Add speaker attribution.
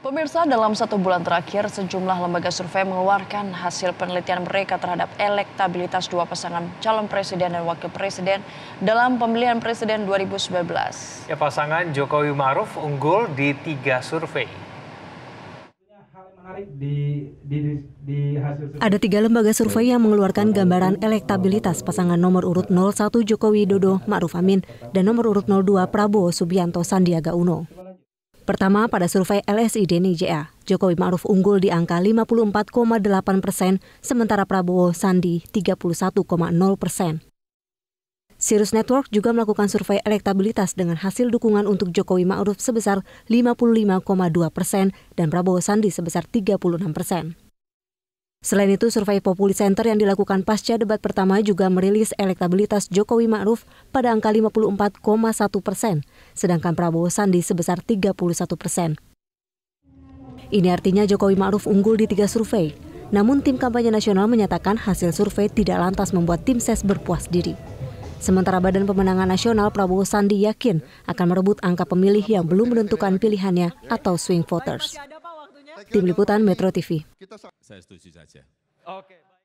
Speaker 1: Pemirsa, dalam satu bulan terakhir, sejumlah lembaga survei mengeluarkan hasil penelitian mereka terhadap elektabilitas dua pasangan calon presiden dan wakil presiden dalam pemilihan presiden 2019.
Speaker 2: Ya, pasangan Jokowi Maruf unggul di tiga survei.
Speaker 3: Ada tiga lembaga survei yang mengeluarkan gambaran
Speaker 4: elektabilitas pasangan nomor urut 01 Jokowi Dodo Ma'ruf Amin dan nomor urut 02 Prabowo Subianto Sandiaga Uno. Pertama, pada survei LSI Deni JA, Jokowi Ma'ruf unggul di angka 54,8 persen, sementara Prabowo Sandi 31,0 persen. Sirus Network juga melakukan survei elektabilitas dengan hasil dukungan untuk Jokowi Ma'ruf sebesar 55,2 persen dan Prabowo Sandi sebesar 36 persen. Selain itu, survei Populi Center yang dilakukan pasca debat pertama juga merilis elektabilitas Jokowi Ma'ruf pada angka 54,1 persen, sedangkan Prabowo Sandi sebesar 31 persen. Ini artinya Jokowi Ma'ruf unggul di tiga survei. Namun tim kampanye nasional menyatakan hasil survei tidak lantas membuat tim ses berpuas diri. Sementara Badan Pemenangan Nasional Prabowo Sandi yakin akan merebut angka pemilih yang belum menentukan pilihannya atau swing voters.
Speaker 5: Tim Liputan Metro TV. Saya setuju saja. Oke.